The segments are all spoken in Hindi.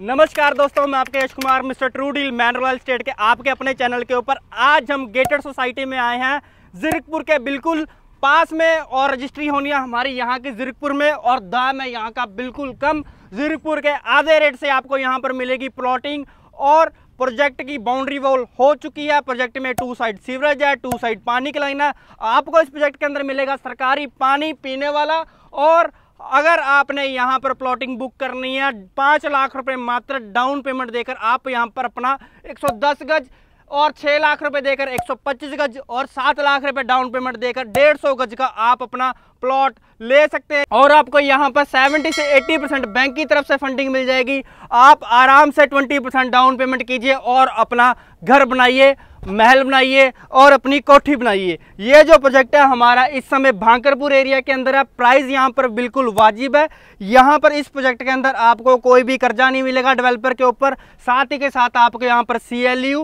नमस्कार दोस्तों मैं आपके Yash Kumar mister true deal man royal state के आपके अपने चैनल के ऊपर आज हम गेटेड सोसाइटी में आए हैं जिरकपुर के बिल्कुल पास में और रजिस्ट्री होनी है हमारी यहाँ की जिरकपुर में और दाम है यहाँ का बिल्कुल कम जिरकपुर के आधे रेट से आपको यहाँ पर मिलेगी प्लॉटिंग और प्रोजेक्ट की बाउंड्री वॉल हो चुकी है प्रोजेक्ट में टू साइड सीवरेज है टू साइड पानी की लाइन है आपको इस प्रोजेक्ट के अंदर मिलेगा सरकारी पानी पीने वाला और अगर आपने यहाँ पर प्लॉटिंग बुक करनी है पाँच लाख रुपए मात्र डाउन पेमेंट देकर आप यहाँ पर अपना 110 गज और 6 लाख रुपए देकर 125 गज और 7 लाख रुपए डाउन पेमेंट देकर 150 गज का आप अपना प्लॉट ले सकते हैं और आपको यहाँ पर 70 से 80 परसेंट बैंक की तरफ से फंडिंग मिल जाएगी आप आराम से 20 परसेंट डाउन पेमेंट कीजिए और अपना घर बनाइए महल बनाइए और अपनी कोठी बनाइए ये जो प्रोजेक्ट है हमारा इस समय भांकरपुर एरिया के अंदर है प्राइस यहाँ पर बिल्कुल वाजिब है यहाँ पर इस प्रोजेक्ट के अंदर आपको कोई भी कर्जा नहीं मिलेगा डेवलपर के ऊपर साथ ही के साथ आपको यहाँ पर सी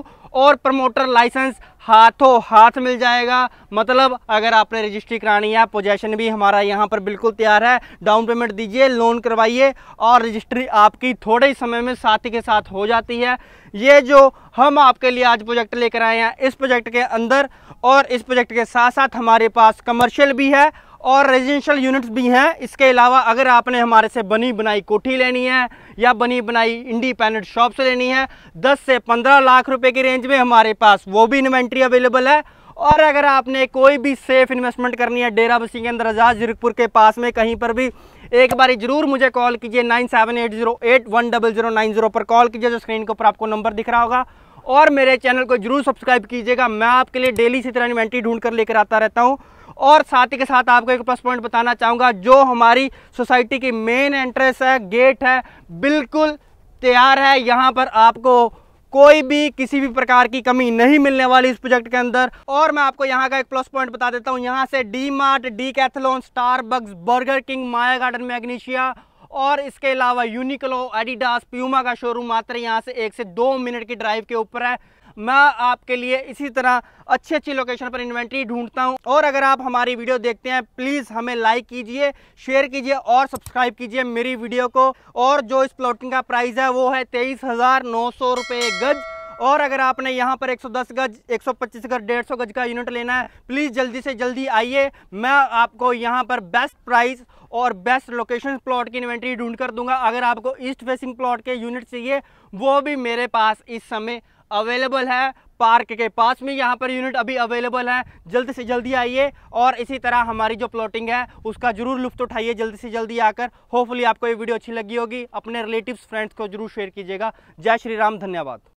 और प्रमोटर लाइसेंस हाथों हाथ मिल जाएगा मतलब अगर आपने रजिस्ट्री करानी है पोजेशन भी हमारा यहाँ पर बिल्कुल तैयार है डाउन पेमेंट दीजिए लोन करवाइए और रजिस्ट्री आपकी थोड़े ही समय में साथी के साथ हो जाती है ये जो हम आपके लिए आज प्रोजेक्ट लेकर आए हैं इस प्रोजेक्ट के अंदर और इस प्रोजेक्ट के साथ साथ हमारे पास कमर्शियल भी है और रेजिडेंशियल यूनिट्स भी हैं इसके अलावा अगर आपने हमारे से बनी बनाई कोठी लेनी है या बनी बनाई इंडिपेंडेंट शॉप से लेनी है 10 से 15 लाख रुपए की रेंज में हमारे पास वो भी इन्वेंट्री अवेलेबल है और अगर आपने कोई भी सेफ़ इन्वेस्टमेंट करनी है डेरा बसी के अंदर आजाद जीरकपुर के पास में कहीं पर भी एक बार जरूर मुझे कॉल कीजिए nine seven eight zero eight one double zero nine zero पर कॉल कीजिए जो स्क्रीन के ऊपर आपको नंबर दिख रहा होगा और मेरे चैनल को जरूर सब्सक्राइब कीजिएगा मैं आपके लिए डेली इसी तरह इन्वेंट्री ढूंढ कर लेकर आता रहता हूँ और साथ ही के साथ आपको एक प्लस पॉइंट बताना चाहूँगा जो हमारी सोसाइटी की मेन एंट्रेंस है गेट है बिल्कुल तैयार है यहाँ पर आपको कोई भी किसी भी प्रकार की कमी नहीं मिलने वाली इस प्रोजेक्ट के अंदर और मैं आपको यहाँ का एक प्लस पॉइंट बता देता हूँ यहाँ से D Mart Decathlon Star Burger King Maya Garden मैग्नीशिया और इसके अलावा यूनिकलो एडिडास प्यूमा का शोरूम मात्र यहाँ से एक से दो मिनट की ड्राइव के ऊपर है मैं आपके लिए इसी तरह अच्छी अच्छी लोकेशन पर इन्वेंट्री ढूंढता हूँ और अगर आप हमारी वीडियो देखते हैं प्लीज़ हमें लाइक कीजिए शेयर कीजिए और सब्सक्राइब कीजिए मेरी वीडियो को और जो इस प्लॉटिंग का प्राइस है वो है तेईस हज़ार नौ सौ रुपये गज़ और अगर आपने यहाँ पर 110 गज 125 गज सौ गज का यूनिट लेना है प्लीज़ जल्दी से जल्दी आइए मैं आपको यहाँ पर बेस्ट प्राइस और बेस्ट लोकेशन प्लॉट की इन्वेंट्री ढूंढ कर दूंगा अगर आपको ईस्ट फेसिंग प्लॉट के यूनिट चाहिए वो भी मेरे पास इस समय अवेलेबल है पार्क के पास में यहाँ पर यूनिट अभी अवेलेबल है जल्द से जल्दी आइए और इसी तरह हमारी जो प्लॉटिंग है उसका जरूर लुफ्त उठाइए जल्दी से जल्दी आकर होपफुली आपको ये वीडियो अच्छी लगी होगी अपने रिलेटिव्स फ्रेंड्स को जरूर शेयर कीजिएगा जय श्री राम धन्यवाद